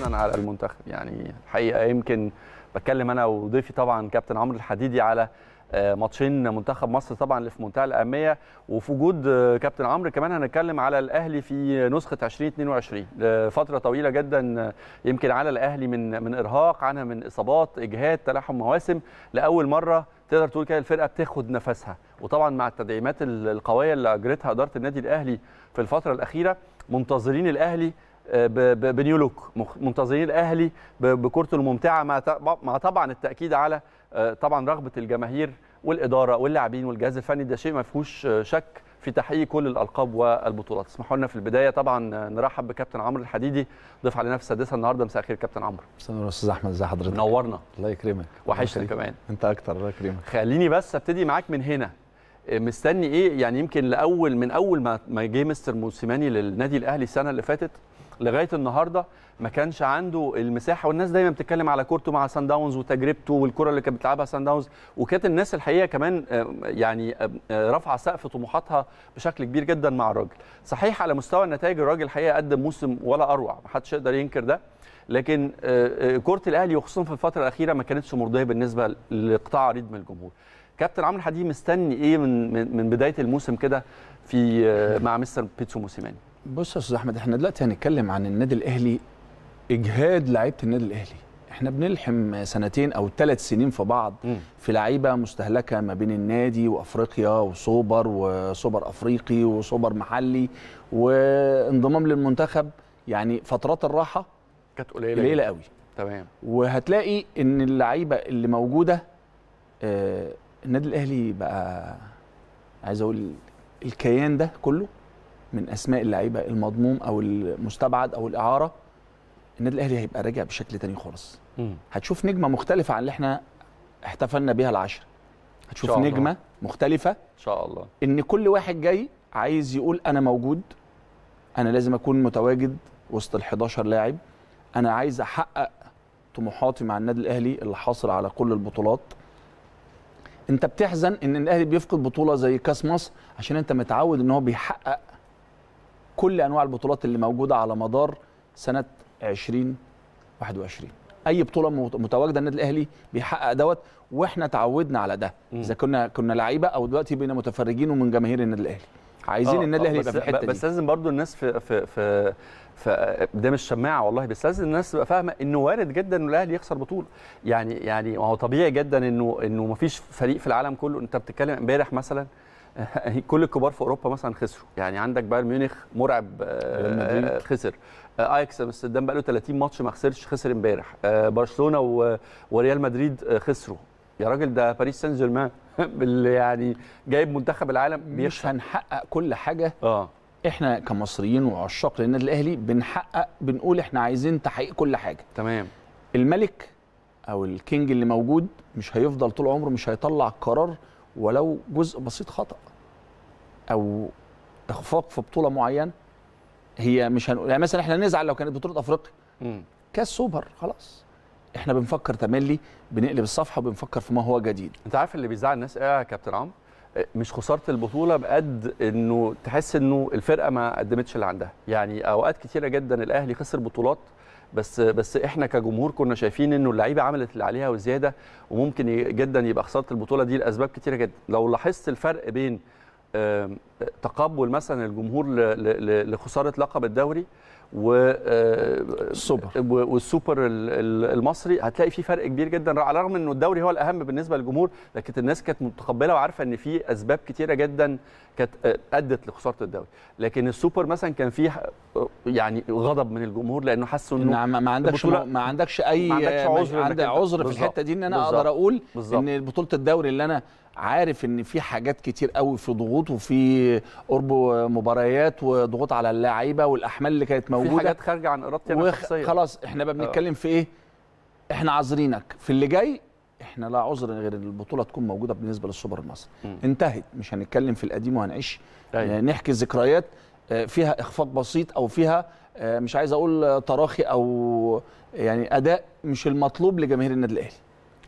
حزنا على المنتخب يعني الحقيقه يمكن بتكلم انا وضيفي طبعا كابتن عمرو الحديدي على آه، ماتشين منتخب مصر طبعا اللي في منتهى الاهميه وفي وجود آه، كابتن عمرو كمان هنتكلم على الاهلي في نسخه 2022 لفتره آه، طويله جدا يمكن على الاهلي من من ارهاق عنها من اصابات اجهاد تلاحم مواسم لاول مره تقدر تقول كده الفرقه بتاخد نفسها وطبعا مع التدعيمات القويه اللي اجرتها اداره النادي الاهلي في الفتره الاخيره منتظرين الاهلي بنيو لوك منتظرين الاهلي بكورته الممتعه مع طبعا التاكيد على آه، طبعا رغبه الجماهير والاداره واللاعبين والجهاز الفني ده شيء ما فيهوش شك في تحقيق كل الالقاب والبطولات اسمحوا لنا في البدايه طبعا نرحب بكابتن عمرو الحديدي ضيف علينا في السادسه النهارده مساء الخير كابتن عمرو مساء النور استاذ احمد ازي حضرتك نورنا الله يكرمك وحشنا كمان انت اكتر الله يكرمك خليني بس ابتدي معاك من هنا آه، مستني ايه يعني يمكن لاول من اول ما جه مستر موسيماني للنادي الاهلي السنه اللي فاتت لغايه النهارده ما كانش عنده المساحه والناس دايما بتتكلم على كورته مع سان داونز وتجربته والكره اللي كانت بتلعبها سان داونز وكانت الناس الحقيقه كمان آه، يعني آه، آه، رافعه سقف طموحاتها بشكل كبير جدا مع الراجل صحيح على مستوى النتائج الراجل الحقيقه قدم موسم ولا اروع ما حدش يقدر ينكر ده لكن كره الاهلي وخصوصا في الفتره الاخيره ما كانتش مرضيه بالنسبه لقطاع عريض من الجمهور كابتن عمرو حديد مستني ايه من من بدايه الموسم كده في مع مستر بيتسو موسيماني بص يا استاذ احمد احنا دلوقتي هنتكلم عن النادي الاهلي اجهاد لعيبه النادي الاهلي احنا بنلحم سنتين او ثلاث سنين في بعض م. في لعيبه مستهلكه ما بين النادي وافريقيا وسوبر وسوبر افريقي وسوبر محلي وانضمام للمنتخب يعني فترات الراحه كانت قليله قليله قوي تمام وهتلاقي ان اللعيبه اللي موجوده آه النادي الاهلي بقى عايز اقول الكيان ده كله من اسماء اللعيبه المضموم او المستبعد او الاعاره النادي الاهلي هيبقى راجع بشكل تاني خالص هتشوف نجمه مختلفه عن اللي احنا احتفلنا بيها العشر هتشوف نجمه الله. مختلفه ان شاء الله ان كل واحد جاي عايز يقول انا موجود انا لازم اكون متواجد وسط ال11 لاعب انا عايز احقق طموحاتي مع النادي الاهلي اللي حاصل على كل البطولات انت بتحزن ان الاهلي بيفقد بطوله زي كاس مصر عشان انت متعود ان هو بيحقق كل انواع البطولات اللي موجوده على مدار سنه 2021 اي بطوله متواجده النادي الاهلي بيحقق دوت واحنا تعودنا على ده اذا كنا كنا لعيبه او دلوقتي بقينا متفرجين ومن جماهير النادي الاهلي عايزين آه، النادي الاهلي آه، يبقى في الحته دي بس لازم برضو الناس في في في ده مش شماعه والله بس لازم الناس تبقى فاهمه انه وارد جدا ان الاهلي يخسر بطوله يعني يعني هو طبيعي جدا انه انه ما فيش فريق في العالم كله انت بتتكلم امبارح مثلا كل الكبار في اوروبا مثلا خسروا يعني عندك بايرن ميونخ مرعب آه، آه، خسر آه، اياكس امستردام بقى له 30 ماتش ما خسرش خسر امبارح برشلونه وريال مدريد خسروا يا راجل ده باريس سان جيرمان اللي يعني جايب منتخب العالم بيخسر مش هنحقق كل حاجه اه احنا كمصريين وعشاق للنادي الاهلي بنحقق بنقول احنا عايزين تحقيق كل حاجه تمام الملك او الكينج اللي موجود مش هيفضل طول عمره مش هيطلع قرار ولو جزء بسيط خطأ او اخفاق في بطوله معينه هي مش هنقول يعني مثلا احنا نزعل لو كانت بطوله افريقيا كاس سوبر خلاص احنا بنفكر تملي بنقلب الصفحه وبنفكر في ما هو جديد انت عارف اللي بيزعل الناس ايه يا كابتن عمرو إيه، مش خساره البطوله بقد انه تحس انه الفرقه ما قدمتش اللي عندها يعني اوقات كتيره جدا الاهلي خسر بطولات بس بس احنا كجمهور كنا شايفين انه اللعيبه عملت اللي عليها وزياده وممكن جدا يبقى خساره البطوله دي لاسباب كتيره جدا لو لاحظت الفرق بين تقبل مثلا الجمهور لخساره لقب الدوري و آه، السوبر والسوبر المصري هتلاقي في فرق كبير جدا على الرغم انه الدوري هو الاهم بالنسبه للجمهور لكن الناس كانت متقبله وعارفه ان في اسباب كتيره جدا كانت آه، ادت لخساره الدوري لكن السوبر مثلا كان فيه آه، يعني غضب من الجمهور لانه حسوا انه إن نعم، ما عندكش ما عندكش اي ما عندكش عذر عندك عذر في الحته دي ان انا اقدر اقول بالزبط. ان بطوله الدوري اللي انا عارف ان في حاجات كتير قوي في ضغوط وفي قرب مباريات وضغوط على اللعيبه والاحمال اللي كانت موجوده في حاجات خارجه عن ارادتي انا وخ... خلاص احنا بقى بنتكلم في ايه احنا عاذرينك في اللي جاي احنا لا عذر غير ان البطوله تكون موجوده بالنسبه للسوبر المصري انتهت مش هنتكلم في القديم وهنعيش أيوة. آه، نحكي ذكريات آه، فيها اخفاق بسيط او فيها آه، مش عايز اقول تراخي او يعني اداء مش المطلوب لجماهير النادي الاهلي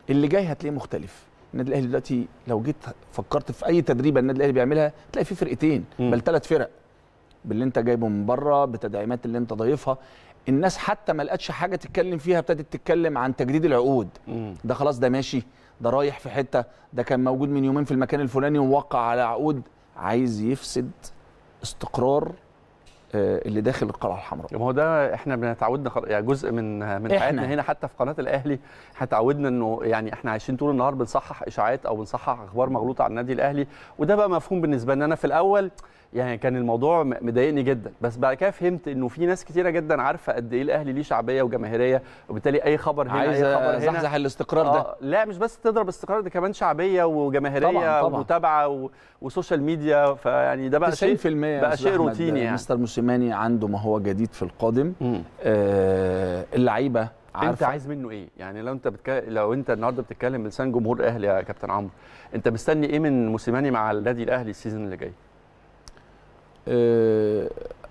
اللي جاي هتلاقيه مختلف النادي الاهلي دلوقتي لو جيت فكرت في اي تدريبه النادي الاهلي بيعملها تلاقي في فرقتين مم. بل ثلاث فرق باللي انت جايبه من بره بتدعيمات اللي انت ضايفها الناس حتى ما لقتش حاجه تتكلم فيها ابتدت تتكلم عن تجديد العقود مم. ده خلاص ده ماشي ده رايح في حته ده كان موجود من يومين في المكان الفلاني ووقع على عقود عايز يفسد استقرار آه، اللي داخل القلعه الحمراء ما هو ده احنا بنتعودنا خل... يعني جزء من من إحنا. حياتنا هنا حتى في قناه الاهلي هتعودنا انه يعني احنا عايشين طول النهار بنصحح اشاعات او بنصحح اخبار مغلوطه عن النادي الاهلي وده بقى مفهوم بالنسبه لنا انا في الاول يعني كان الموضوع مضايقني جدا بس بعد كده فهمت انه في ناس كتيره جدا عارفه قد ايه الاهلي ليه شعبيه وجماهيريه وبالتالي اي خبر هنا عايز اي خبر هنا زحزح الاستقرار ده آه لا مش بس تضرب استقرار ده كمان شعبيه وجماهيريه طبعًا طبعًا. ومتابعه وسوشيال ميديا فيعني ده بقى شيء بقى شيء روتيني يعني مستر موسيماني عنده ما هو جديد في القادم آه اللعيبه عارفة. انت عايز منه ايه يعني لو انت بتك... لو انت النهارده بتتكلم بلسان جمهور الاهلي يا كابتن عمرو انت مستني ايه من موسيماني مع النادي الاهلي السيزون اللي جاي آه،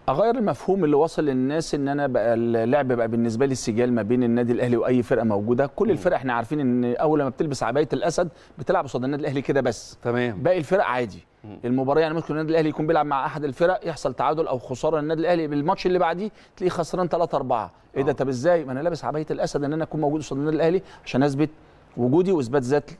اغير المفهوم اللي وصل للناس ان انا بقى اللعب بقى بالنسبه لي السجال ما بين النادي الاهلي واي فرقه موجوده كل الفرق احنا عارفين ان اول ما بتلبس عبايه الاسد بتلعب قصاد النادي الاهلي كده بس تمام باقي الفرق عادي المباراه يعني ممكن النادي الاهلي يكون بيلعب مع احد الفرق يحصل تعادل او خساره للنادي الاهلي بالماتش اللي بعديه تلاقيه خسران 3 4 ايه ده آه. طب ازاي ما انا لابس عبايه الاسد ان انا اكون موجود قصاد النادي الاهلي عشان اثبت وجودي واثبات ذات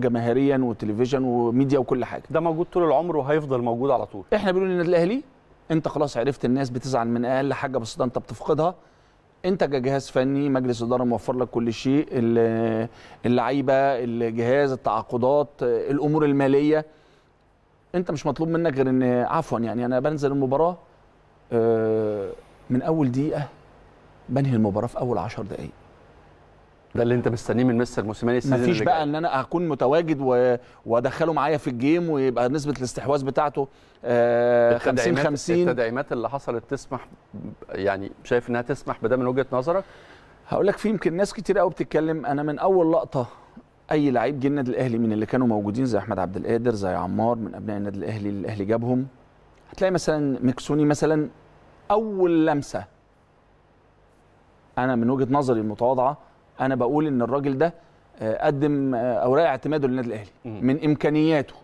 جماهيريا وتلفزيون وميديا وكل حاجه ده موجود طول العمر وهيفضل موجود على طول احنا بنقول للنادي الاهلي انت خلاص عرفت الناس بتزعل من اقل حاجه بسيطه انت بتفقدها انت كجهاز فني مجلس اداره موفر لك كل شيء اللعيبه الجهاز التعاقدات الامور الماليه انت مش مطلوب منك غير ان عفوا يعني انا بنزل المباراه آه، من اول دقيقه بنهي المباراه في اول 10 دقائق ده اللي انت مستنيه من مستر موسيماني السيزون مفيش بقى ان انا هكون متواجد و... وادخله معايا في الجيم ويبقى نسبه الاستحواذ بتاعته آه 50 50 التدعيمات اللي حصلت تسمح يعني شايف انها تسمح بده من وجهه نظرك هقول لك في يمكن ناس كتير قوي بتتكلم انا من اول لقطه اي لعيب جه النادي الاهلي من اللي كانوا موجودين زي احمد عبد القادر زي عمار من ابناء النادي الاهلي اللي الاهلي جابهم هتلاقي مثلا مكسوني مثلا اول لمسه انا من وجهه نظري المتواضعه انا بقول ان الراجل ده آه، قدم آه، اوراق اعتماده للنادي الاهلي من امكانياته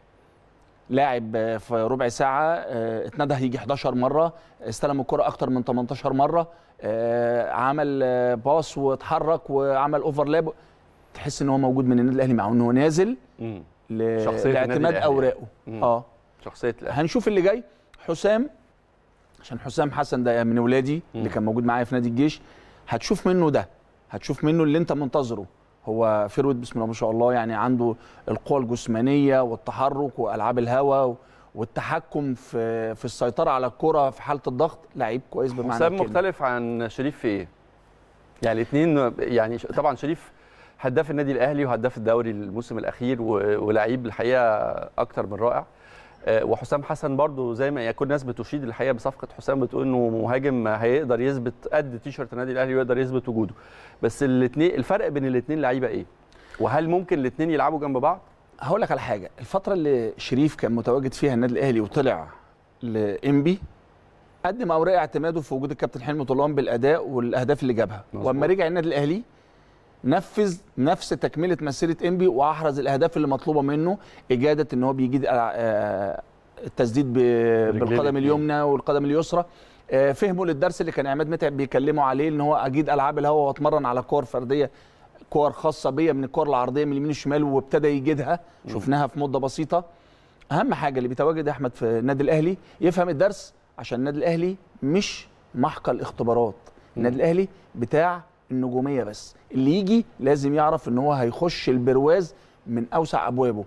لاعب آه، في ربع ساعه اتنده يجي 11 مره استلم الكره اكتر من 18 مره عمل باص واتحرك وعمل اوفرلاب تحس ان هو موجود من النادي الاهلي مع انه نازل لاعتماد اوراقه اه شخصيه الأهلي. هنشوف اللي جاي حسام عشان حسام حسن ده من ولادي اللي كان موجود معايا في نادي الجيش هتشوف منه ده هتشوف منه اللي انت منتظره هو فيرويد بسم الله ما شاء الله يعني عنده القوه الجسمانيه والتحرك والعاب الهواء والتحكم في في السيطره على الكره في حاله الضغط لعيب كويس بمعنى حسام مختلف عن شريف في ايه؟ يعني الاثنين يعني طبعا شريف هداف النادي الاهلي وهداف الدوري الموسم الاخير ولعيب الحقيقه اكتر من رائع آه، وحسام حسن برضو زي ما كل الناس بتشيد الحقيقه بصفقه حسام بتقول انه مهاجم هيقدر يثبت قد تيشرت النادي الاهلي ويقدر يثبت وجوده بس الاثنين الفرق بين الاثنين لعيبه ايه وهل ممكن الاثنين يلعبوا جنب بعض هقول لك على حاجه الفتره اللي شريف كان متواجد فيها النادي الاهلي وطلع لانبي قدم اوراق اعتماده في وجود الكابتن حلمي طولان بالاداء والاهداف اللي جابها واما رجع النادي الاهلي نفذ نفس تكمله مسيره انبي واحرز الاهداف اللي مطلوبه منه اجاده ان هو بيجيد آه، آه، التسديد بالقدم اليمنى والقدم اليسرى آه، فهموا للدرس اللي كان عماد متعب بيكلموا عليه ان هو اجيد العاب الهواء واتمرن على كور فرديه كور خاصه بيا من الكور العرضيه من اليمين الشمال وابتدى يجيدها شفناها في مده بسيطه اهم حاجه اللي بيتواجد احمد في النادي الاهلي يفهم الدرس عشان النادي الاهلي مش محقل اختبارات النادي الاهلي بتاع النجوميه بس اللي يجي لازم يعرف ان هو هيخش البرواز من اوسع ابوابه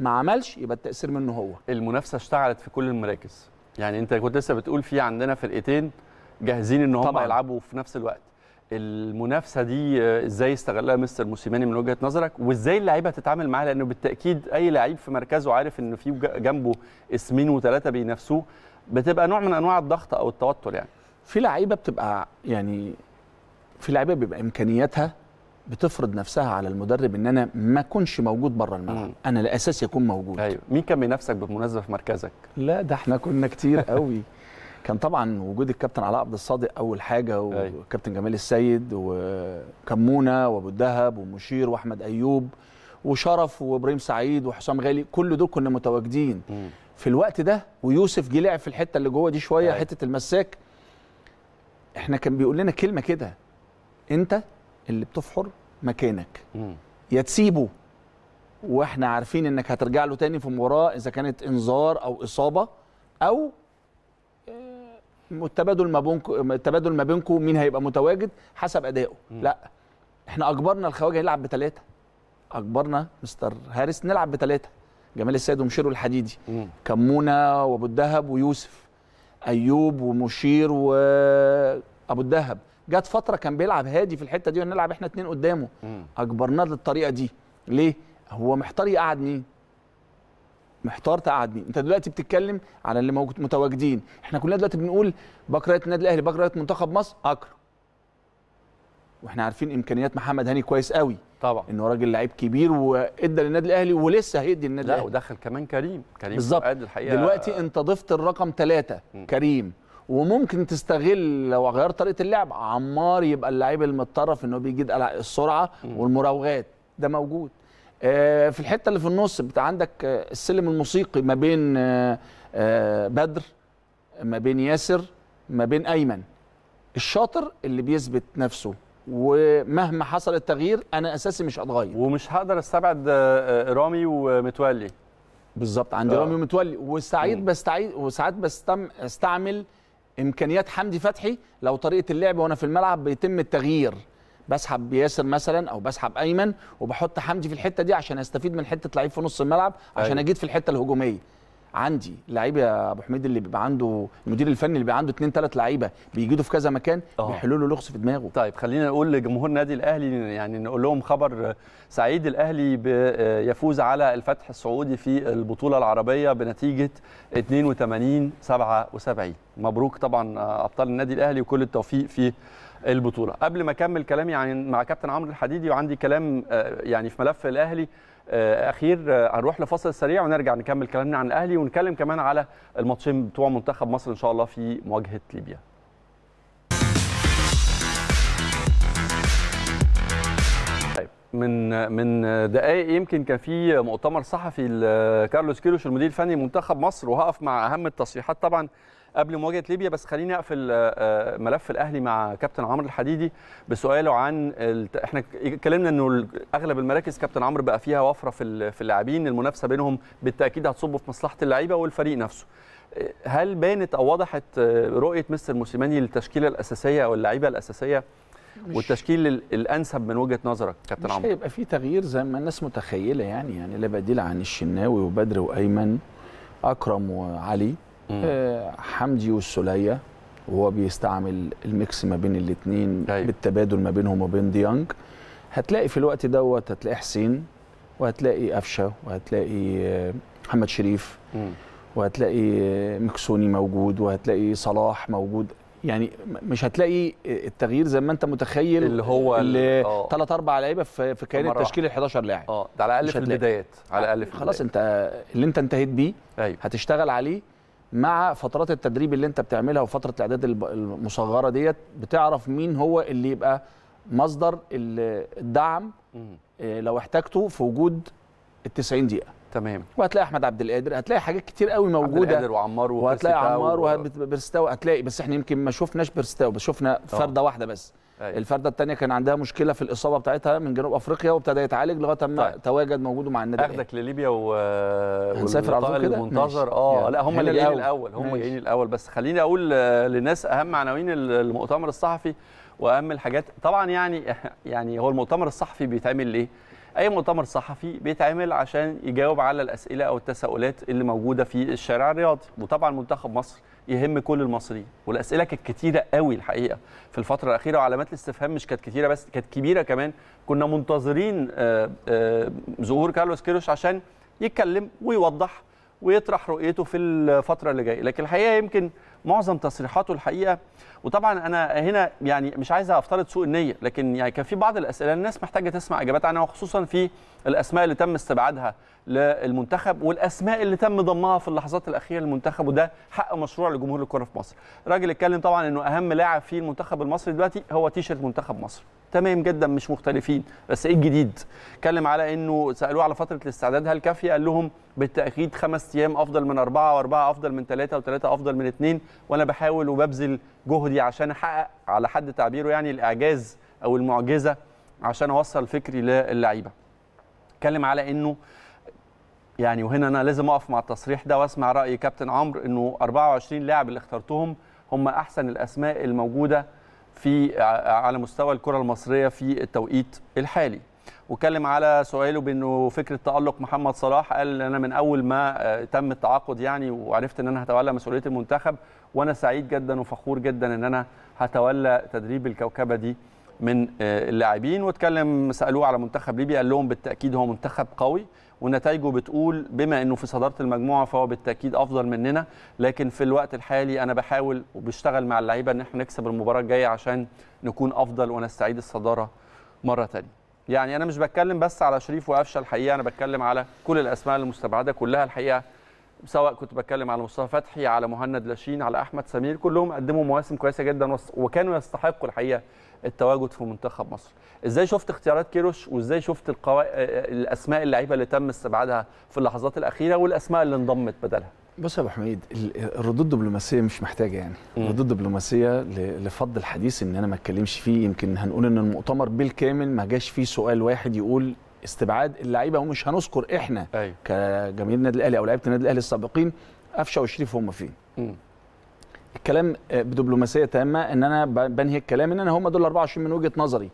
ما عملش يبقى التاثير منه هو المنافسه اشتعلت في كل المراكز يعني انت كنت لسه بتقول في عندنا فرقتين جاهزين ان هم يلعبوا في نفس الوقت المنافسه دي ازاي استغلها مستر موسيماني من وجهه نظرك وازاي اللعيبه تتعامل معاها لانه بالتاكيد اي لعيب في مركزه عارف ان في جنبه اسمين وثلاثه بينافسوه بتبقى نوع من انواع الضغط او التوتر يعني في لعيبه بتبقى يعني في لعيبه بيبقى امكانياتها بتفرض نفسها على المدرب ان انا ما اكونش موجود بره الملعب انا الاساس يكون موجود ايوه مين كان بينافسك بالمناسبه في مركزك لا ده احنا كنا كتير قوي كان طبعا وجود الكابتن علاء عبد الصادق اول حاجه والكابتن أيوة. جمال السيد وكمونه وابو الدهب ومشير واحمد ايوب وشرف وابراهيم سعيد وحسام غالي كل دول كنا متواجدين في الوقت ده ويوسف جه لعب في الحته اللي جوه دي شويه أيوة. حته المساك احنا كان بيقول لنا كلمه كده انت اللي بتفحر مكانك يا تسيبه واحنا عارفين انك هترجع له تاني في مباراه اذا كانت انذار او اصابه او آه، التبادل ما بينكم التبادل ما بينكم مين هيبقى متواجد حسب ادائه لا احنا اجبرنا الخواجه يلعب بثلاثه اجبرنا مستر هاريس نلعب بثلاثه جمال السيد ومشير الحديدي كمونه وابو الدهب ويوسف ايوب ومشير وابو الدهب جت فتره كان بيلعب هادي في الحته دي ونلعب احنا اتنين قدامه اجبرناه للطريقه دي ليه هو محتار يقعد مين محتار تقعد مين انت دلوقتي بتتكلم على اللي متواجدين احنا كلنا دلوقتي بنقول بكره النادي الاهلي بكره منتخب مصر اكره واحنا عارفين امكانيات محمد هاني كويس قوي طبعا انه راجل لعيب كبير وادى للنادي الاهلي ولسه هيدي للنادي الاهلي لا ودخل كمان كريم كريم بالظبط الحقيقه دلوقتي انت ضفت الرقم ثلاثة كريم وممكن تستغل لو غيرت طريقه اللعب عمار يبقى اللعيب المتطرف ان هو السرعه والمراوغات ده موجود آه، في الحته اللي في النص بتاع عندك آه، السلم الموسيقي ما بين آه، بدر ما بين ياسر ما بين ايمن الشاطر اللي بيثبت نفسه ومهما حصل التغيير انا اساسي مش هتغير ومش هقدر استبعد رامي ومتولي بالظبط عندي رامي ومتولي وسعيد بستعيد وساعات بستعمل امكانيات حمدي فتحي لو طريقه اللعب وانا في الملعب بيتم التغيير بسحب ياسر مثلا او بسحب ايمن وبحط حمدي في الحته دي عشان استفيد من حته لعيب في نص الملعب عشان أيوه. اجيد في الحته الهجوميه عندي لعيب يا ابو حميد اللي بيبقى عنده المدير الفني اللي بيبقى عنده اثنين ثلاث لعيبه بيجيدوا في كذا مكان آه. بيحلوا له لغز في دماغه طيب خلينا نقول لجمهور النادي الاهلي يعني نقول لهم خبر سعيد الاهلي يفوز على الفتح السعودي في البطوله العربيه بنتيجه 82 77 مبروك طبعا ابطال النادي الاهلي وكل التوفيق في البطوله قبل ما اكمل كلامي يعني مع كابتن عمرو الحديدي وعندي كلام آه، يعني في ملف الاهلي آه، اخير آه، هنروح لفاصل سريع ونرجع نكمل كلامنا عن الاهلي ونتكلم كمان على الماتشين بتوع منتخب مصر ان شاء الله في مواجهه ليبيا طيب، من من دقائق يمكن كان في مؤتمر صحفي لكارلوس كيلوش المدير الفني لمنتخب مصر وهقف مع اهم التصريحات طبعا قبل مواجهه ليبيا بس خليني اقفل آه، آه، ملف الاهلي مع كابتن عمرو الحديدي بسؤاله عن ال... احنا اتكلمنا انه اغلب المراكز كابتن عمرو بقى فيها وفره في في اللاعبين المنافسه بينهم بالتاكيد هتصب في مصلحه اللعيبه والفريق نفسه آه، هل بانت او وضحت رؤيه مستر موسيماني للتشكيله الاساسيه او اللعيبه الاساسيه والتشكيل الانسب من وجهه نظرك كابتن عمرو مش هيبقى في تغيير زي ما الناس متخيله يعني يعني لا بديل عن الشناوي وبدر وايمن اكرم وعلي آه، حمدي والسوليه وهو بيستعمل الميكس ما بين الاثنين طيب. بالتبادل ما بينهم وبين ديانج هتلاقي في الوقت دوت هتلاقي حسين وهتلاقي قفشه وهتلاقي آه، محمد شريف وهتلاقي آه، مكسوني موجود وهتلاقي صلاح موجود يعني مش هتلاقي التغيير زي ما انت متخيل اللي هو اللي ثلاث اربع لعيبه في كيان التشكيل ال 11 لاعب اه ده على الاقل في البدايات على الاقل في خلاص انت اللي انت انتهيت بيه طيب. هتشتغل عليه مع فترات التدريب اللي انت بتعملها وفتره الاعداد المصغره ديت بتعرف مين هو اللي يبقى مصدر الدعم آه، لو احتاجته في وجود ال 90 دقيقه تمام وهتلاقي احمد عبد القادر هتلاقي حاجات كتير قوي موجوده عبد القادر وعمار وهتلاقي عمار وهتلاقي بس احنا يمكن ما شفناش برستاو بس شفنا فرده واحده بس أيوة. الفرده الثانيه كان عندها مشكله في الاصابه بتاعتها من جنوب افريقيا وابتدى يتعالج لغايه ما طيب. تواجد موجوده مع النادي اخدك لليبيا و هنسافر على طول اه لا هم اللي جايين الاول هم جايين الاول بس خليني اقول للناس آه، اهم عناوين المؤتمر الصحفي واهم الحاجات طبعا يعني يعني هو المؤتمر الصحفي بيتعمل ليه؟ اي مؤتمر صحفي بيتعمل عشان يجاوب على الاسئله او التساؤلات اللي موجوده في الشارع الرياضي وطبعا منتخب مصر يهم كل المصريين والاسئله كانت كتيره قوي الحقيقه في الفتره الاخيره وعلامات الاستفهام مش كانت كتيره بس كانت كبيره كمان كنا منتظرين آه، آه، ظهور كارلوس كيروش عشان يتكلم ويوضح ويطرح رؤيته في الفتره اللي جايه لكن الحقيقه يمكن معظم تصريحاته الحقيقه وطبعا انا هنا يعني مش عايز افترض سوء النيه لكن يعني كان في بعض الاسئله الناس محتاجه تسمع اجابات عنها يعني وخصوصا في الاسماء اللي تم استبعادها للمنتخب والاسماء اللي تم ضمها في اللحظات الاخيره للمنتخب وده حق مشروع لجمهور الكره في مصر الراجل اتكلم طبعا انه اهم لاعب في المنتخب المصري دلوقتي هو تيشرت منتخب مصر تمام جدا مش مختلفين بس ايه الجديد اتكلم على انه سالوه على فتره الاستعداد هل كافيه قال لهم بالتاكيد خمس ايام افضل من اربعه واربعه افضل من ثلاثه وثلاثه افضل من اثنين وانا بحاول وببذل جهدي عشان احقق على حد تعبيره يعني الاعجاز او المعجزه عشان اوصل فكري للعيبه اتكلم على انه يعني وهنا انا لازم اقف مع التصريح ده واسمع راي كابتن عمرو انه 24 لاعب اللي اخترتهم هم احسن الاسماء الموجوده في على مستوى الكره المصريه في التوقيت الحالي واتكلم على سؤاله بانه فكره تالق محمد صلاح قال انا من اول ما آه، تم التعاقد يعني وعرفت ان انا هتولى مسؤوليه المنتخب وانا سعيد جدا وفخور جدا ان انا هتولى تدريب الكوكبه دي من آه، اللاعبين واتكلم سالوه على منتخب ليبيا قال لهم بالتاكيد هو منتخب قوي ونتائجه بتقول بما انه في صداره المجموعه فهو بالتاكيد افضل مننا لكن في الوقت الحالي انا بحاول وبشتغل مع اللعيبه ان احنا نكسب المباراه الجايه عشان نكون افضل ونستعيد الصداره مره ثانيه يعني انا مش بتكلم بس على شريف وقفشه الحقيقه انا بتكلم على كل الاسماء المستبعده كلها الحقيقه سواء كنت بتكلم على مصطفى فتحي على مهند لاشين على احمد سمير كلهم قدموا مواسم كويسه جدا وكانوا يستحقوا الحقيقه التواجد في منتخب مصر ازاي شفت اختيارات كيروش وازاي شفت القوا... آه، آه، الاسماء اللعيبه اللي تم استبعادها في اللحظات الاخيره والاسماء اللي انضمت بدلها بص يا ابو حميد الردود الدبلوماسيه مش محتاجه يعني الردود الدبلوماسيه لفض الحديث ان انا ما اتكلمش فيه يمكن هنقول ان المؤتمر بالكامل ما جاش فيه سؤال واحد يقول استبعاد اللعيبه ومش هنذكر احنا أيوه. كجماهير النادي الاهلي او لعيبه النادي الاهلي السابقين قفشه وشريف هم فين الكلام آه، بدبلوماسيه تامه ان انا بنهي الكلام ان انا هم دول 24 من وجهه نظري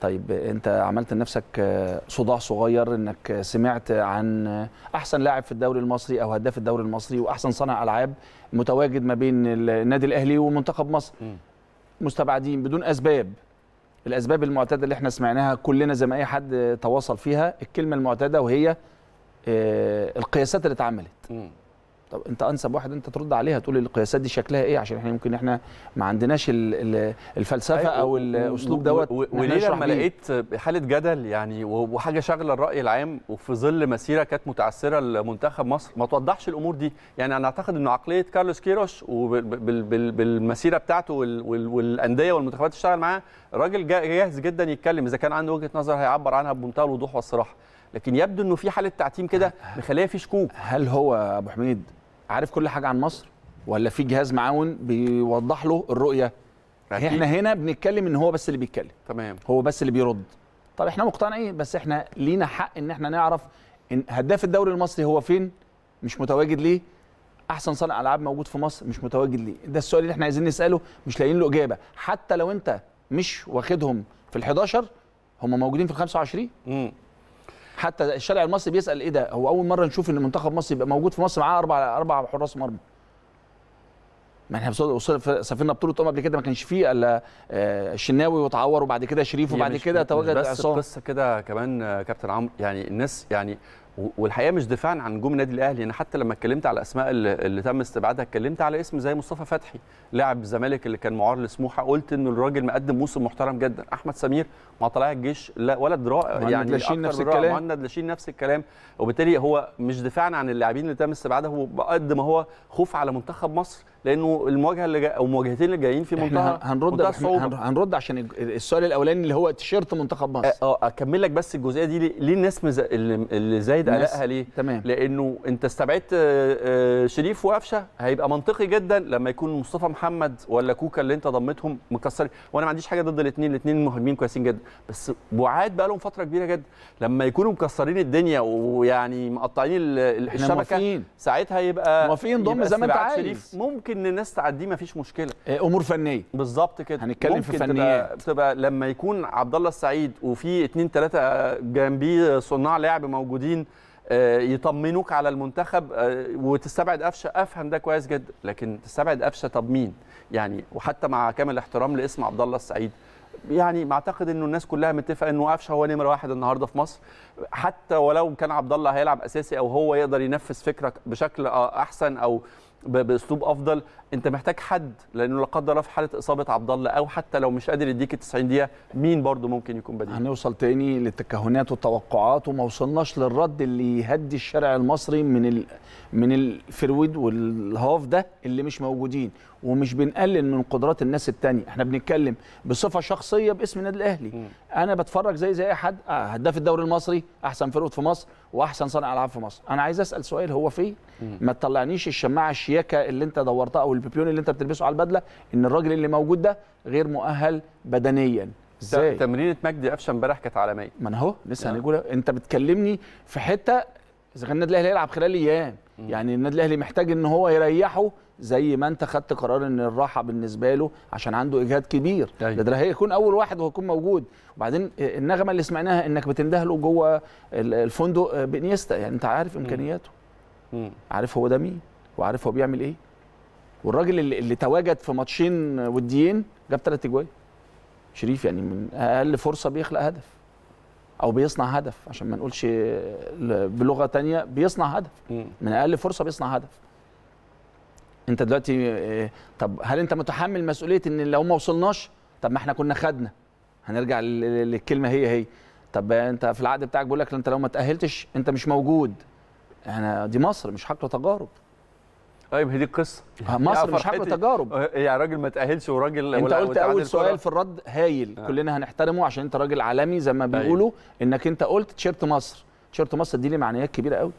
طيب انت عملت لنفسك آه، صداع صغير انك سمعت عن آه، احسن لاعب في الدوري المصري او هداف الدوري المصري واحسن صانع العاب متواجد ما بين النادي الاهلي ومنتخب مصر مستبعدين بدون اسباب الاسباب المعتاده اللي احنا سمعناها كلنا زي ما اي حد تواصل فيها الكلمه المعتاده وهي القياسات اللي اتعملت طب انت انسب واحد انت ترد عليها تقول القياسات دي شكلها ايه عشان احنا يمكن احنا ما عندناش الفلسفه أيوة او الاسلوب دوت وليه لما إيه؟ لقيت حاله جدل يعني وحاجه شاغله الراي العام وفي ظل مسيره كانت متعثره لمنتخب مصر ما توضحش الامور دي يعني انا اعتقد ان عقليه كارلوس كيروش وبالمسيره بتاعته والانديه والمنتخبات اللي اشتغل معاه راجل جاهز جدا يتكلم اذا كان عنده وجهه نظر هيعبر عنها بمنتهى الوضوح والصراحه لكن يبدو انه في حاله تعتيم كده مخليه في شكوك هل هو ابو حميد عارف كل حاجه عن مصر ولا في جهاز معاون بيوضح له الرؤيه أكيد. احنا هنا بنتكلم ان هو بس اللي بيتكلم تمام هو بس اللي بيرد طب احنا مقتنعين بس احنا لينا حق ان احنا نعرف ان هداف الدوري المصري هو فين مش متواجد ليه احسن صانع العاب موجود في مصر مش متواجد ليه ده السؤال اللي احنا عايزين نساله مش لاقيين له اجابه حتى لو انت مش واخدهم في ال11 هم موجودين في ال 25 حتى الشارع المصري بيسال ايه ده هو اول مره نشوف ان منتخب مصر يبقى موجود في مصر معاه اربع اربع حراس مرمى ما احنا سافرنا بطوله أمم قبل كده ما كانش فيه الا آه، الشناوي وتعور وبعد كده شريف وبعد كده تواجد عصام بس كده كمان آه، كابتن عمرو يعني الناس يعني والحقيقه مش دفاعا عن نجوم النادي الاهلي انا يعني حتى لما اتكلمت على الاسماء اللي, تم استبعادها اتكلمت على اسم زي مصطفى فتحي لاعب الزمالك اللي كان معار لسموحه قلت ان الراجل مقدم موسم محترم جدا احمد سمير مع طلائع الجيش لا ولد رائع يعني لاشين نفس الكلام مهند لاشين نفس الكلام وبالتالي هو مش دفاعا عن اللاعبين اللي تم استبعادها هو قد ما هو خوف على منتخب مصر لانه المواجهه اللي جا او المواجهتين اللي جايين في منتهى هنرد هنرد عشان السؤال الاولاني اللي هو تيشيرت منتخب مصر اه, آه، اكمل لك بس الجزئيه دي ليه الناس مز... اللي زايد قلقها ليه؟ تمام لانه انت استبعدت آه، آه، شريف وقفشه هيبقى منطقي جدا لما يكون مصطفى محمد ولا كوكا اللي انت ضمتهم مكسرين وانا ما عنديش حاجه ضد الاثنين الاثنين مهاجمين كويسين جدا بس بعاد بقى لهم فتره كبيره جدا لما يكونوا مكسرين الدنيا ويعني مقطعين الشبكه ساعتها يبقى موافقين ضم زي ما انت عايز ممكن ممكن الناس تعديه مفيش مشكله آه، امور فنيه بالظبط كده هنتكلم في فنيات تبقى لما يكون عبد الله السعيد وفي اتنين ثلاثة جنبيه صناع لعب موجودين آه، يطمنوك على المنتخب آه، وتستبعد قفشه افهم ده كويس جدا لكن تستبعد قفشه طب مين يعني وحتى مع كامل احترام لاسم عبد الله السعيد يعني اعتقد انه الناس كلها متفقه انه قفشه هو نمره واحد النهارده في مصر حتى ولو كان عبد الله هيلعب اساسي او هو يقدر ينفذ فكرك بشكل احسن او باسلوب افضل انت محتاج حد لانه لا قدر الله في حاله اصابه عبد الله او حتى لو مش قادر يديك 90 دقيقه مين برضو ممكن يكون بديل هنوصل تاني للتكهنات والتوقعات وما وصلناش للرد اللي يهدي الشارع المصري من ال... من الفرويد والهاف ده اللي مش موجودين ومش بنقلل من قدرات الناس التانية احنا بنتكلم بصفه شخصيه باسم النادي الاهلي م. انا بتفرج زي زي اي حد آه، هداف الدوري المصري احسن فرقه في مصر واحسن صانع العاب في مصر انا عايز اسال سؤال هو فين ما تطلعنيش الشماعه الشياكه اللي انت دورتها او البيبيون اللي انت بتلبسه على البدله ان الراجل اللي موجود ده غير مؤهل بدنيا ازاي تمرينه مجدي قفشه امبارح كانت عالميه ما انا اهو لسه نعم. هنقول انت بتكلمني في حته اذا كان النادي الاهلي هيلعب خلال ايام يعني النادي الاهلي محتاج ان هو يريحه زي ما انت خدت قرار ان الراحه بالنسبه له عشان عنده اجهاد كبير طيب. ده ده هيكون اول واحد وهيكون موجود وبعدين النغمه اللي سمعناها انك بتنده له جوه الفندق آه، بنيستا يعني انت عارف امكانياته مم. عارف هو ده مين وعارف هو بيعمل ايه والراجل اللي, اللي تواجد في ماتشين وديين جاب ثلاث اجوال شريف يعني من اقل فرصه بيخلق هدف او بيصنع هدف عشان ما نقولش آه، بلغه تانية بيصنع هدف من اقل فرصه بيصنع هدف انت دلوقتي آه، طب هل انت متحمل مسؤوليه ان لو ما وصلناش طب ما احنا كنا خدنا هنرجع للكلمه هي هي طب انت في العقد بتاعك بيقول لك انت لو ما تاهلتش انت مش موجود احنا دي مصر مش حقل تجارب طيب هي دي القصه مصر مش حقل تجارب يعني راجل ما تاهلش وراجل انت قلت اول سؤال في الرد هايل آه. كلنا هنحترمه عشان انت راجل عالمي زي ما طيب. بيقولوا انك انت قلت تيشيرت مصر تيشيرت مصر دي ليه معنيات كبيره قوي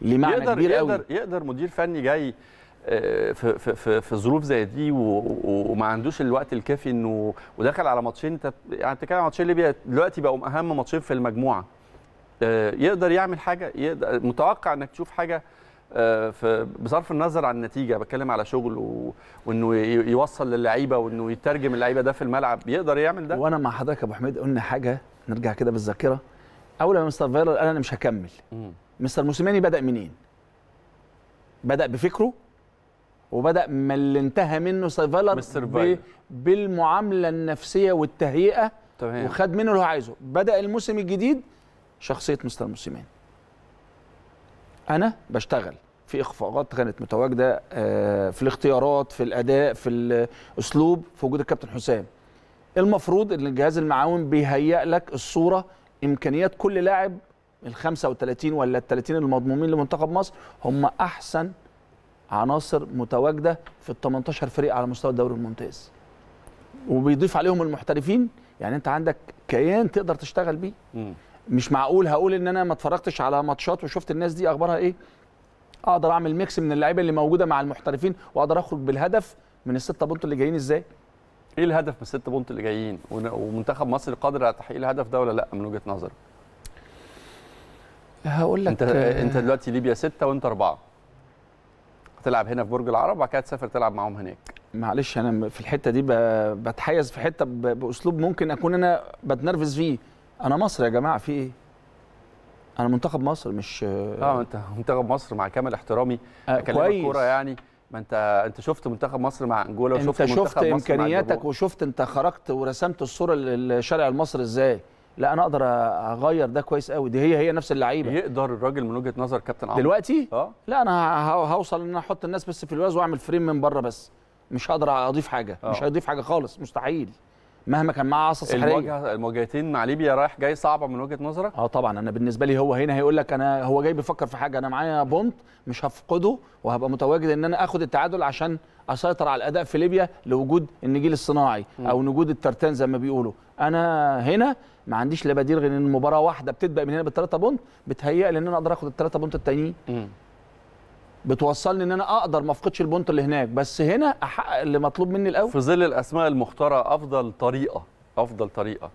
ليه معنى كبير كبير يقدر قوي يقدر مدير فني جاي آه، في في في ظروف زي دي وما عندوش الوقت الكافي انه ودخل على ماتشين انت يعني تتكلم عن ماتشين ليبيا دلوقتي بقوا اهم ماتشين في المجموعه آه، يقدر يعمل حاجه يقدر متوقع انك تشوف حاجه آه، بصرف النظر عن النتيجه بتكلم على شغل وانه يوصل للعيبه وانه يترجم اللعيبه ده في الملعب يقدر يعمل ده وانا مع حضرتك يا ابو حميد قلنا حاجه نرجع كده بالذاكره اول ما مستر فايلر قال انا مش هكمل مستر موسيماني بدا منين بدا بفكره وبدا ما اللي انتهى منه سيفالر بالمعامله النفسيه والتهيئه تمام. وخد منه اللي هو عايزه بدا الموسم الجديد شخصيه مستر موسيماني انا بشتغل في اخفاقات كانت متواجده آه، في الاختيارات في الاداء في الاسلوب في وجود الكابتن حسام المفروض ان الجهاز المعاون بيهيئ لك الصوره امكانيات كل لاعب ال 35 ولا ال 30 المضمومين لمنتخب مصر هم احسن عناصر متواجده في ال 18 فريق على مستوى الدوري الممتاز وبيضيف عليهم المحترفين يعني انت عندك كيان تقدر تشتغل بيه مش معقول هقول ان انا ما اتفرجتش على ماتشات وشفت الناس دي اخبارها ايه اقدر اعمل ميكس من اللعيبه اللي موجوده مع المحترفين واقدر اخرج بالهدف من الستة بونت اللي جايين ازاي ايه الهدف من الستة بونت اللي جايين ومنتخب مصر قادر على تحقيق الهدف ده ولا لا من وجهه نظرك هقول لك انت انت دلوقتي ليبيا 6 وانت 4 تلعب هنا في برج العرب وبعد كده تسافر تلعب معاهم هناك معلش انا في الحته دي بتحيز في حته باسلوب ممكن اكون انا بتنرفز فيه انا مصر يا جماعه في ايه انا منتخب مصر مش اه انت منتخب مصر مع كامل احترامي آه اكلمك كوره يعني ما انت انت شفت منتخب مصر مع انجولا وشفت انت شفت امكانياتك وشفت انت خرجت ورسمت الصوره للشارع المصري ازاي لا انا اقدر اغير ده كويس قوي دي هي هي نفس اللعيبه يقدر الراجل من وجهه نظر كابتن عمرو دلوقتي اه لا انا هوصل ان انا احط الناس بس في الواز واعمل فريم من بره بس مش هقدر اضيف حاجه أوه. مش هيضيف حاجه خالص مستحيل مهما كان معاه عصا سحريه المواجهه المواجهتين مع ليبيا رايح جاي صعبه من وجهه نظرك اه طبعا انا بالنسبه لي هو هنا هيقول لك انا هو جاي بيفكر في حاجه انا معايا بونت مش هفقده وهبقى متواجد ان انا اخد التعادل عشان اسيطر على الاداء في ليبيا لوجود النجيل الصناعي او نجود الترتان زي ما بيقولوا انا هنا ما عنديش لا بديل غير ان المباراه واحده بتبدا من هنا بالثلاثه بونت بتهيئ لي ان انا اقدر اخد الثلاثه بونت التانيين بتوصلني ان انا اقدر ما افقدش البونت اللي هناك بس هنا احقق اللي مطلوب مني الاول في ظل الاسماء المختاره افضل طريقه افضل طريقه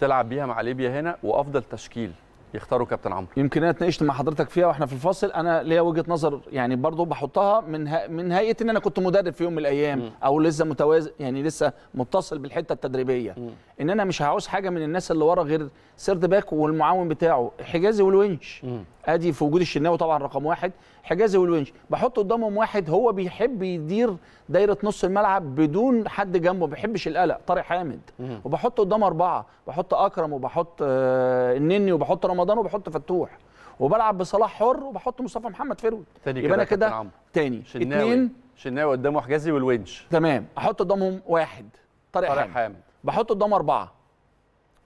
تلعب بيها مع ليبيا هنا وافضل تشكيل يختاروا كابتن عمرو يمكن انا اتناقشت مع حضرتك فيها واحنا في الفاصل انا ليا وجهه نظر يعني برضو بحطها من ه... من هيئه ان انا كنت مدرب في يوم من الايام م. او لسه متواز يعني لسه متصل بالحته التدريبيه م. ان انا مش هعوز حاجه من الناس اللي ورا غير سيرد باك والمعاون بتاعه حجازي والونش م. ادي في وجود الشناوي طبعا رقم واحد حجازي والونش بحط قدامهم واحد هو بيحب يدير دايره نص الملعب بدون حد جنبه ما بيحبش القلق طارق حامد وبحط قدامه اربعه بحط اكرم وبحط آه النني وبحط رمضان رمضان وبحط فتوح وبلعب بصلاح حر وبحط مصطفى محمد فرود يبقى انا كده تاني شناوي اتنين شناوي قدامه حجازي والونش تمام احط قدامهم واحد طارق, حامد. حامد بحط قدام اربعه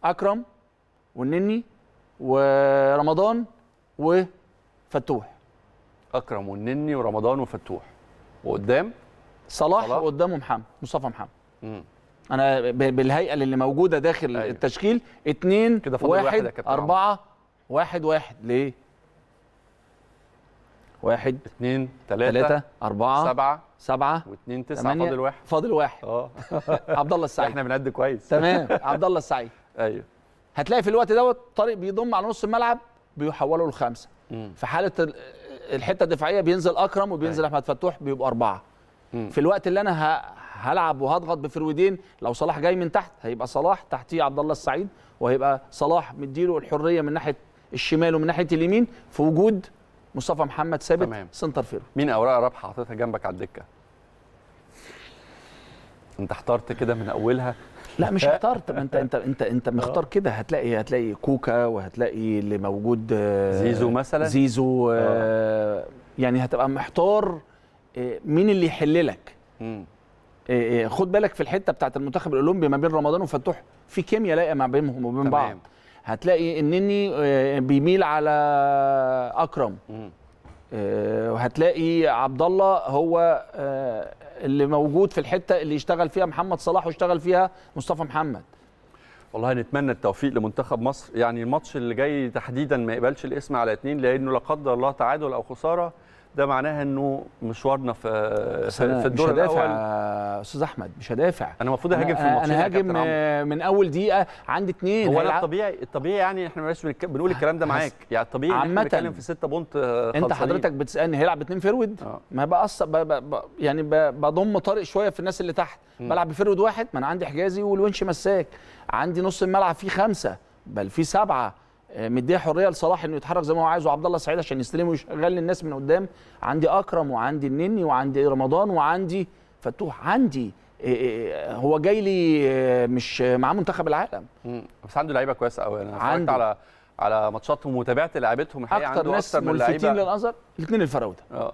اكرم والنني ورمضان وفتوح اكرم والنني ورمضان وفتوح وقدام صلاح, صلاح. وقدامه محمد مصطفى محمد مم. انا بالهيئه اللي موجوده داخل أيوه. التشكيل اتنين كده واحد, واحد أربعة واحد واحد ليه؟ واحد اثنين ثلاثة, ثلاثة أربعة سبعة سبعة واثنين تسعة فاضل واحد فاضل واحد اه عبد الله السعيد احنا بنقد كويس تمام عبد الله السعيد ايوه هتلاقي في الوقت دوت طارق بيضم على نص الملعب بيحوله لخمسة في حالة الحتة الدفاعية بينزل أكرم وبينزل أيوه. أحمد فتوح بيبقى أربعة في الوقت اللي أنا هلعب وهضغط بفرويدين لو صلاح جاي من تحت هيبقى صلاح تحتيه عبد الله السعيد وهيبقى صلاح مديله الحرية من ناحية الشمال ومن ناحيه اليمين في وجود مصطفى محمد ثابت سنتر فيرو مين اوراق رابحه حاططها جنبك على الدكه انت احترت كده من اولها لا مش اخترت ما انت انت انت انت مختار كده هتلاقي هتلاقي كوكا وهتلاقي اللي موجود آه، زيزو مثلا زيزو آه، آه. يعني هتبقى محتار مين اللي يحل لك خد بالك في الحته بتاعت المنتخب الاولمبي ما بين رمضان وفتوح في كيمياء لايقه ما بينهم وبين بعض هتلاقي النني آه، بيميل على اكرم آه، وهتلاقي عبد الله هو آه، اللي موجود في الحته اللي يشتغل فيها محمد صلاح واشتغل فيها مصطفى محمد والله نتمنى التوفيق لمنتخب مصر يعني الماتش اللي جاي تحديدا ما يقبلش الاسم على اتنين لانه لا قدر الله تعادل او خساره ده معناها انه مشوارنا في في الدور مش هدافع الاول استاذ احمد مش هدافع انا المفروض اهاجم في الماتش انا هاجم من اول دقيقه عندي اثنين هو الطبيعي الطبيعي يعني احنا مش بنقول الكلام ده معاك يعني الطبيعي عامة بنتكلم في 6 بونت آه، انت حضرتك بتسالني هيلعب باثنين فيرود آه. ما بقص يعني بضم طارق شويه في الناس اللي تحت م. بلعب بفيرود واحد ما انا عندي حجازي والونش مساك عندي نص الملعب فيه خمسه بل فيه سبعه آه، مديها حريه لصلاح انه يتحرك زي ما هو عايز وعبد الله سعيد عشان يستلم ويشغل الناس من قدام عندي اكرم وعندي النني وعندي رمضان وعندي فتوح عندي آه، آه، هو جاي لي مش معاه منتخب العالم بس عنده لعيبه كويسه قوي انا اتفرجت على على ماتشاتهم وتابعت لعيبتهم الحقيقه عنده ناس اكتر من لعيبه للنظر الاثنين الفراوده اه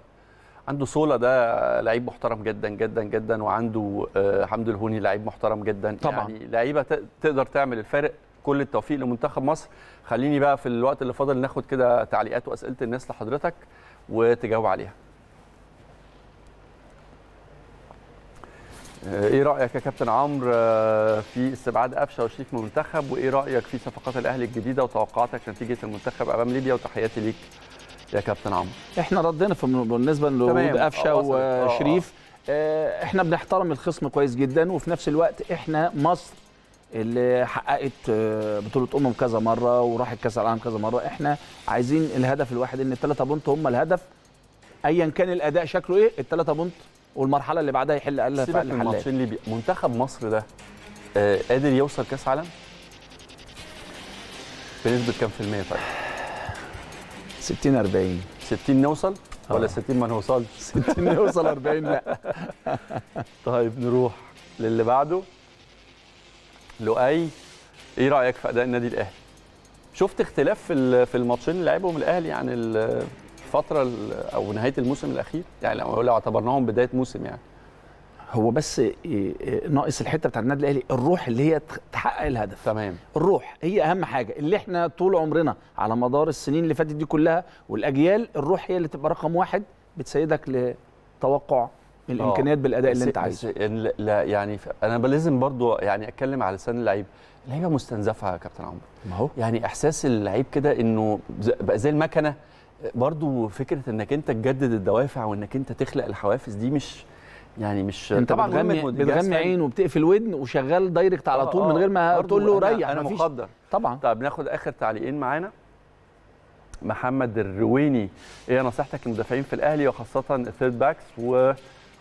عنده سولا ده لعيب محترم جدا جدا جدا وعنده حمد الهوني لعيب محترم جدا طبعا يعني لعيبه تقدر تعمل الفارق كل التوفيق لمنتخب مصر خليني بقى في الوقت اللي فاضل ناخد كده تعليقات واسئله الناس لحضرتك وتجاوب عليها آه، ايه رايك يا كابتن عمرو آه، في استبعاد قفشه وشريف من المنتخب وايه رايك في صفقات الاهلي الجديده وتوقعاتك نتيجه المنتخب امام ليبيا وتحياتي ليك يا كابتن عمرو احنا ردينا في بالنسبه لوجود آه، قفشه وشريف احنا بنحترم الخصم كويس جدا وفي نفس الوقت احنا مصر اللي حققت آه، بطوله امم كذا مره وراحت كاس العالم كذا مره احنا عايزين الهدف الواحد ان الثلاثه بونت هم الهدف ايا كان الاداء شكله ايه الثلاثه بونت والمرحله اللي بعدها يحل اقل سيبك من ماتشين ليبيا منتخب مصر ده آه قادر يوصل كاس عالم بنسبه كام في الميه طيب 60 40 60 نوصل ولا 60 آه. ما نوصلش 60 نوصل 40 لا طيب نروح للي بعده لؤي ايه رايك في اداء النادي الاهلي شفت اختلاف في في الماتشين اللي لعبهم الاهلي عن الفتره او نهايه الموسم الاخير يعني لو اعتبرناهم بدايه موسم يعني هو بس ناقص الحته بتاع النادي الاهلي الروح اللي هي تحقق الهدف تمام الروح هي اهم حاجه اللي احنا طول عمرنا على مدار السنين اللي فاتت دي كلها والاجيال الروح هي اللي تبقى رقم واحد بتسيدك لتوقع الامكانيات آه. بالاداء اللي انت عايزه لا يعني انا لازم برضو يعني اتكلم على لسان اللعيب اللعيبه مستنزفه يا كابتن عمرو ما هو يعني احساس اللعيب كده انه بقى زي المكنه برضو فكره انك انت تجدد الدوافع وانك انت تخلق الحوافز دي مش يعني مش انت طبعا بتغمي بتغمي عين وبتقفل ودن وشغال دايركت على آه، طول من آه. غير ما تقول له ريح انا مقدر طبعا طب ناخد اخر تعليقين معانا محمد الرويني ايه نصيحتك للمدافعين في الاهلي وخاصه الثيرد باكس و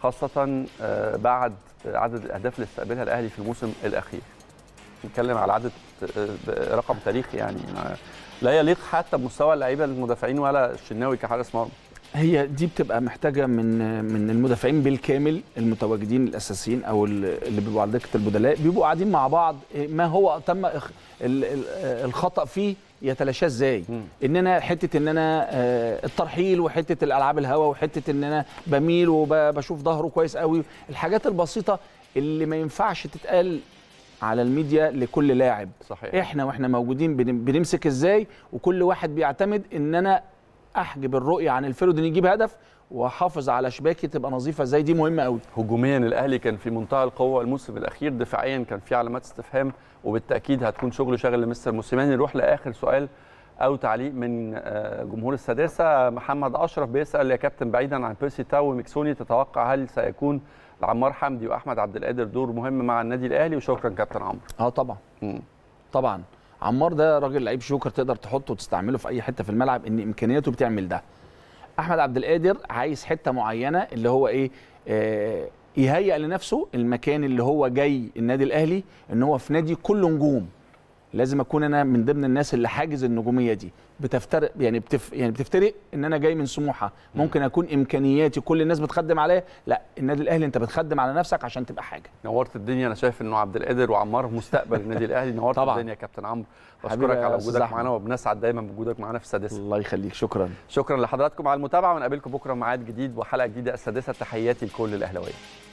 خاصة آه، بعد عدد الأهداف اللي استقبلها الأهلي في الموسم الأخير نتكلم على عدد آه، رقم تاريخي يعني لا يليق حتى بمستوى اللعيبه المدافعين ولا الشناوي كحارس مرمى هي دي بتبقى محتاجه من من المدافعين بالكامل المتواجدين الاساسيين او اللي بيبقوا على دكه البدلاء بيبقوا قاعدين مع بعض ما هو تم آه، الخطا فيه يتلاشاه ازاي ان انا حته ان انا آه، الترحيل وحته الالعاب الهواء وحته ان انا بميل وبشوف ظهره كويس قوي الحاجات البسيطه اللي ما ينفعش تتقال على الميديا لكل لاعب صحيح. احنا واحنا موجودين بنمسك ازاي وكل واحد بيعتمد ان انا احجب الرؤيه عن الفرد ان يجيب هدف واحافظ على شباكي تبقى نظيفه ازاي دي مهمه قوي هجوميا الاهلي كان في منتهى القوه الموسم الاخير دفاعيا كان في علامات استفهام وبالتاكيد هتكون شغل شغل لمستر موسيماني نروح لاخر سؤال او تعليق من آه، جمهور السادسه محمد اشرف بيسال يا كابتن بعيدا عن بيرسي تاو وميكسوني تتوقع هل سيكون لعمار حمدي واحمد عبد القادر دور مهم مع النادي الاهلي وشكرا كابتن عمرو اه طبعا طبعا عمار ده راجل لعيب شوكر تقدر تحطه وتستعمله في اي حته في الملعب ان امكانياته بتعمل ده احمد عبد القادر عايز حته معينه اللي هو ايه آه يهيئ لنفسه المكان اللي هو جاي النادي الاهلي ان هو في نادي كله نجوم لازم اكون انا من ضمن الناس اللي حاجز النجوميه دي بتفترق يعني بتف يعني بتفترق ان انا جاي من سموحه ممكن اكون امكانياتي كل الناس بتخدم عليا لا النادي الاهلي انت بتخدم على نفسك عشان تبقى حاجه نورت الدنيا انا شايف انه عبد القادر وعمار مستقبل النادي الاهلي نورت طبعا. الدنيا يا كابتن عمرو بشكرك على وجودك معانا وبنسعد دايما بوجودك معانا في السادسه الله يخليك شكرا شكرا لحضراتكم على المتابعه ونقابلكم بكره ميعاد جديد وحلقه جديده السادسه تحياتي لكل الاهلاويه